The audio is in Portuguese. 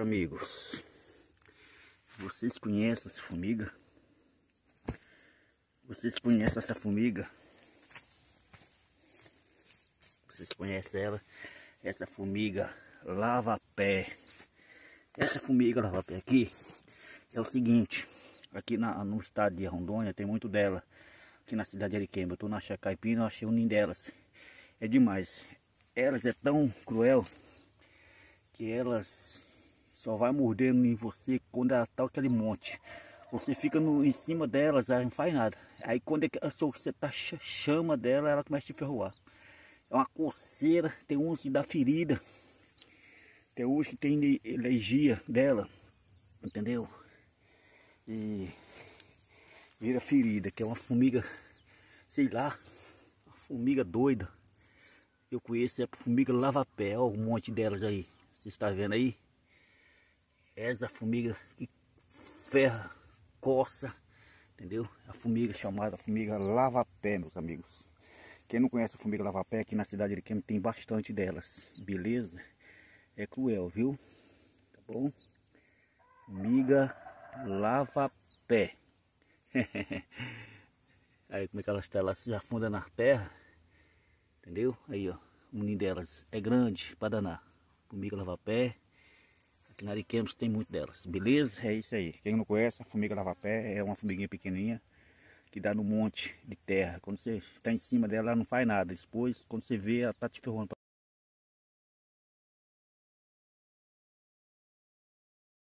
amigos, vocês conhecem essa formiga? Vocês conhecem essa formiga? Vocês conhecem ela? Essa formiga lava-pé. Essa formiga lava-pé aqui é o seguinte, aqui na, no estado de Rondônia tem muito dela. Aqui na cidade de Ariquemba, eu tô na Chacaipina, eu achei um ninho delas. É demais. Elas é tão cruel que elas só vai mordendo em você quando ela tá aquele monte. Você fica no, em cima delas, ela não faz nada. Aí quando é você tá chama dela, ela começa a te ferroar. É uma coceira, tem uns que dá ferida. Tem uns que tem energia dela. Entendeu? E vira ferida, que é uma formiga, sei lá, uma formiga doida. Eu conheço é a formiga lava-pé, um monte delas aí. Você está vendo aí? essa formiga que ferra, coça, entendeu? A formiga chamada formiga lava-pé, meus amigos. Quem não conhece a formiga lava-pé, aqui na cidade de Quem tem bastante delas, beleza? É cruel, viu? Tá bom? Formiga lava-pé. Aí como é que elas estão? Tá elas se afundam na terra, entendeu? Aí ó, o ninho delas é grande para danar. Formiga lava-pé que Nariquemos tem muito delas, beleza? É isso aí. Quem não conhece, a formiga lavapé pé é uma formiguinha pequenininha que dá no monte de terra. Quando você está em cima dela, ela não faz nada. Depois, quando você vê, ela está te ferrando.